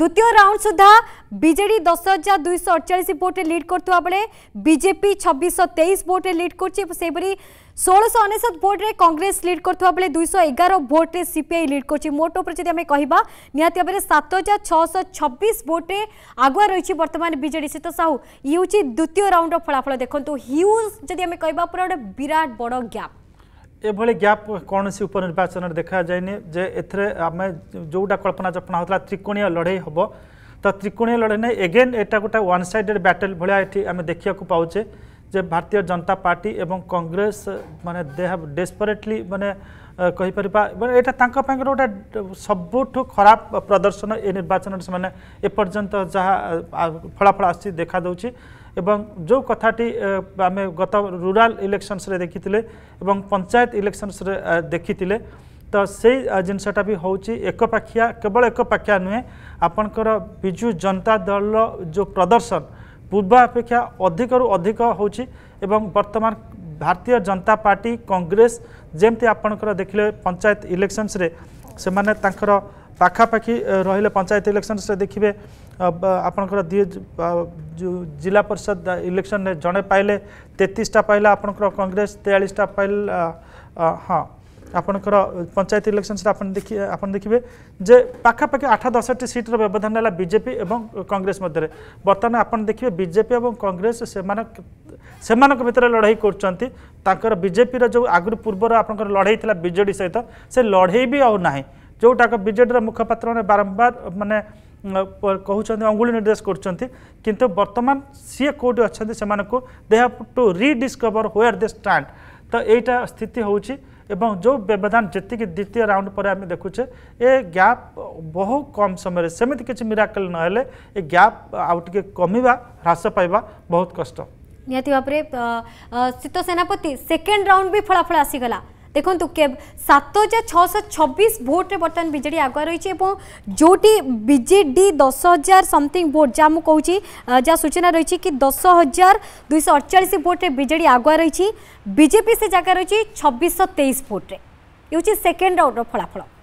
দ্বিতীয় round সুদ্ধা BJD দশ হাজার দুইশ অড়চাশ ভোটে লিড করুয়া বেড়ে বিজেপি ছবিশ তেইশ ভোটে লিড করছে সেইপরি ষোলশ অনেশত ভোটে কংগ্রেস লিড করুয়া বেড়ে দুইশ এগার ভোটে সিপিআই লিড করছে মোট উপরে যদি আমি কহা নিহতি ভাবে সাত হাজার ছশ ছবিশ ভোটে আগুয়া রয়েছে বর্তমান বিজেডি সীত সাহু ইয়ে হচ্ছে দ্বিতীয় রাউন্ডর ফলাফল দেখুন হিউজ যদি আমি কহা পুরা গোটে বিরাট বড় গ্যাপ ଏଭଳି ଗ୍ୟାପ୍ କୌଣସି ଉପନିର୍ବାଚନରେ ଦେଖାଯାଇନି ଯେ ଏଥିରେ ଆମେ ଯେଉଁଟା କଳ୍ପନା ଜଳ୍ପନା ହେଉଥିଲା ତ୍ରିକୋଣୀୟ ଲଢ଼େଇ ହେବ ତ ତ୍ରିକୋଣୀୟ ଲଢ଼େଇ ନାହିଁ ଏଗେନ୍ ଏଇଟା ଗୋଟେ ୱାନ୍ ସାଇଡ଼େଡ଼ ବ୍ୟାଟେଲ୍ ଭଳିଆ ଏଠି ଆମେ ଦେଖିବାକୁ ପାଉଛେ ଯେ ଭାରତୀୟ ଜନତା ପାର୍ଟି ଏବଂ କଂଗ୍ରେସ ମାନେ ଦେ ହାଭ୍ ଡେସ୍ପରେଟଲି ମାନେ କହିପାରିବା ମାନେ ଏଇଟା ତାଙ୍କ ପାଇଁ ଗୋଟେ ସବୁଠୁ ଖରାପ ପ୍ରଦର୍ଶନ ଏ ନିର୍ବାଚନରେ ସେମାନେ ଏପର୍ଯ୍ୟନ୍ତ ଯାହା ଫଳାଫଳ ଆସୁଛି ଦେଖାଦେଉଛି এবং যে কথাটি আমি গত রুরাল ইলেকশনসে দেখিলে এবং পঞ্চায়েত ইলেকশনসে দেখিলে তো সেই জিনিসটা বি হচ্ছে একপাখিয়া কেবল একপাখিয়া নুহে আপনার বিজু জনতা দল যে প্রদর্শন পূর্বাপেক্ষা অধিকরু অধিক হচ্ছে এবং বর্তমান भारतीय जनता पार्टी कङ्ग्रेस जमि आपर देखि पञ्चायत इलेक्सनस ପାଖାପାଖି ରହିଲେ ପଞ୍ଚାୟତ ଇଲେକ୍ସନ୍ସରେ ଦେଖିବେ ଆପଣଙ୍କର ଦୁଇ ଜିଲ୍ଲା ପରିଷଦ ଇଲେକ୍ସନରେ ଜଣେ ପାଇଲେ ତେତିଶଟା ପାଇଲା ଆପଣଙ୍କର କଂଗ୍ରେସ ତେୟାଳିଶଟା ପାଇଲା ହଁ ଆପଣଙ୍କର ପଞ୍ଚାୟତ ଇଲେକ୍ସନ୍ସରେ ଆପଣ ଦେଖି ଆପଣ ଦେଖିବେ ଯେ ପାଖାପାଖି ଆଠ ଦଶଟି ସିଟ୍ର ବ୍ୟବଧାନ ହେଲା ବିଜେପି ଏବଂ କଂଗ୍ରେସ ମଧ୍ୟରେ ବର୍ତ୍ତମାନ ଆପଣ ଦେଖିବେ ବିଜେପି ଏବଂ କଂଗ୍ରେସ ସେମାନେ ସେମାନଙ୍କ ଭିତରେ ଲଢ଼େଇ କରୁଛନ୍ତି ତାଙ୍କର ବିଜେପିର ଯେଉଁ ଆଗରୁ ପୂର୍ବର ଆପଣଙ୍କର ଲଢ଼େଇ ଥିଲା ବିଜେଡ଼ି ସହିତ ସେ ଲଢ଼େଇ ବି ଆଉ ନାହିଁ जोटाक विजेडर मुखपात्र बारंबार मानने कहते अंगु निर्देश करु सीए कौट अच्छा से they have to rediscover where they stand तो यहीटा स्थित हो एवं जो व्यवधान जीत द्वितीय राउंड पर आम देखुचे ए गैप बहु कम समय सेमती किसी मिराकल ना ए गैप आउटे कम ह्रास पाइबा बहुत कष्ट निहती भाव में शीत सेनापति सेकेंड राउंड भी फलाफल आसीगला ଦେଖନ୍ତୁ ସାତ ହଜାର ଛଅଶହ ଛବିଶ ଭୋଟ୍ରେ ବର୍ତ୍ତମାନ ବିଜେଡ଼ି ଆଗୁଆ ରହିଛି ଏବଂ ଯେଉଁଠି ବିଜେଡ଼ି ଦଶ ହଜାର ସମଥିଙ୍ଗ ଭୋଟ୍ ଯାହା ମୁଁ କହୁଛି ଯାହା ସୂଚନା ରହିଛି କି ଦଶ ହଜାର ଦୁଇଶହ ଅଡ଼ଚାଳିଶ ଭୋଟ୍ରେ ବିଜେଡ଼ି ଆଗୁଆ ରହିଛି ବିଜେପି ସେ ଜାଗା ରହିଛି ଛବିଶଶହ ତେଇଶ ଭୋଟ୍ରେ ହେଉଛି ସେକେଣ୍ଡ ରାଉଣ୍ଡର ଫଳାଫଳ